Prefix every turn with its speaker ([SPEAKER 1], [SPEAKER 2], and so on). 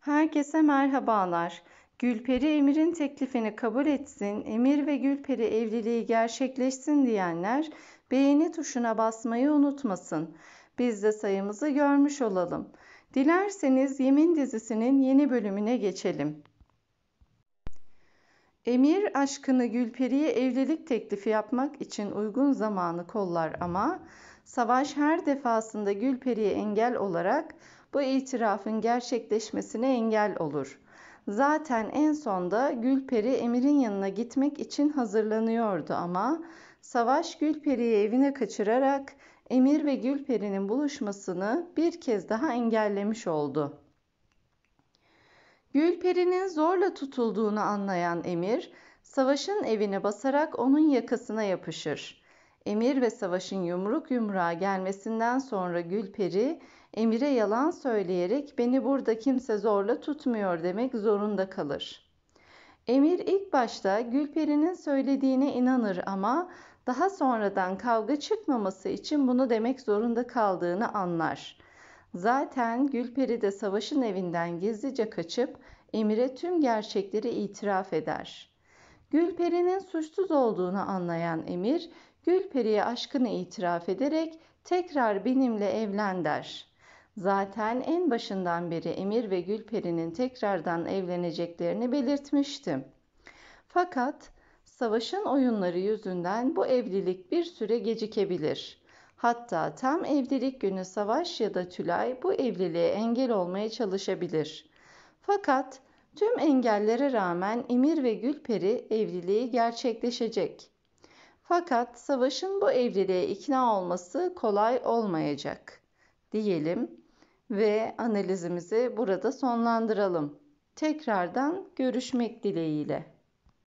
[SPEAKER 1] Herkese merhabalar. Gülperi Emir'in teklifini kabul etsin, Emir ve Gülperi evliliği gerçekleşsin diyenler beğeni tuşuna basmayı unutmasın. Biz de sayımızı görmüş olalım. Dilerseniz Yemin dizisinin yeni bölümüne geçelim. Emir aşkını Gülperi'ye evlilik teklifi yapmak için uygun zamanı kollar ama Savaş her defasında Gülperi'ye engel olarak bu itirafın gerçekleşmesine engel olur. Zaten en sonda Gülperi Emir'in yanına gitmek için hazırlanıyordu ama Savaş Gülperi'yi evine kaçırarak Emir ve Gülperi'nin buluşmasını bir kez daha engellemiş oldu. Gülperi'nin zorla tutulduğunu anlayan Emir, Savaş'ın evine basarak onun yakasına yapışır. Emir ve Savaş'ın yumruk yumruğa gelmesinden sonra Gülperi, Emir'e yalan söyleyerek beni burada kimse zorla tutmuyor demek zorunda kalır. Emir ilk başta Gülperi'nin söylediğine inanır ama daha sonradan kavga çıkmaması için bunu demek zorunda kaldığını anlar.'' Zaten Gülperi de savaşın evinden gizlice kaçıp Emir'e tüm gerçekleri itiraf eder. Gülperi'nin suçsuz olduğunu anlayan Emir, Gülperi'ye aşkını itiraf ederek tekrar benimle evlen der. Zaten en başından beri Emir ve Gülperi'nin tekrardan evleneceklerini belirtmiştim. Fakat savaşın oyunları yüzünden bu evlilik bir süre gecikebilir. Hatta tam evlilik günü Savaş ya da Tülay bu evliliğe engel olmaya çalışabilir. Fakat tüm engellere rağmen Emir ve Gülperi evliliği gerçekleşecek. Fakat Savaş'ın bu evliliğe ikna olması kolay olmayacak diyelim ve analizimizi burada sonlandıralım. Tekrardan görüşmek dileğiyle.